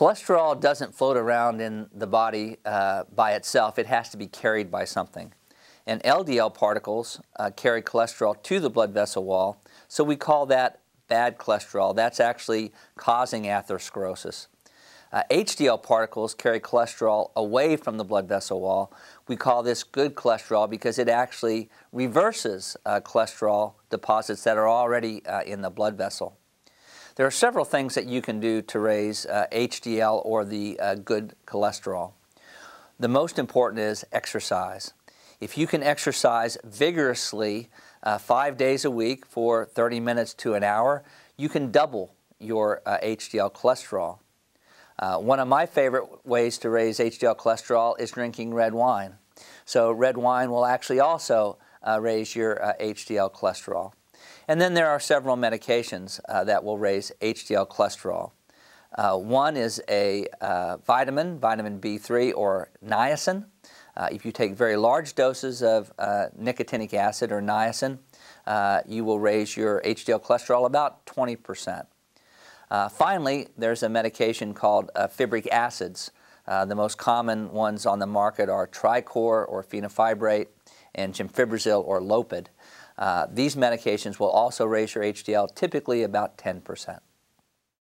Cholesterol doesn't float around in the body uh, by itself. It has to be carried by something. And LDL particles uh, carry cholesterol to the blood vessel wall, so we call that bad cholesterol. That's actually causing atherosclerosis. Uh, HDL particles carry cholesterol away from the blood vessel wall. We call this good cholesterol because it actually reverses uh, cholesterol deposits that are already uh, in the blood vessel. There are several things that you can do to raise uh, HDL or the uh, good cholesterol. The most important is exercise. If you can exercise vigorously uh, five days a week for 30 minutes to an hour, you can double your HDL uh, cholesterol. Uh, one of my favorite ways to raise HDL cholesterol is drinking red wine. So red wine will actually also uh, raise your HDL cholesterol. And then there are several medications uh, that will raise HDL cholesterol. Uh, one is a uh, vitamin, vitamin B3 or niacin. Uh, if you take very large doses of uh, nicotinic acid or niacin, uh, you will raise your HDL cholesterol about 20%. finally, there's a medication called fibric acids. the most common ones on the market are Tricor or phenofibrate and gemfibrozil or Lopid. Uh, these medications will also raise your HDL typically about 10 percent.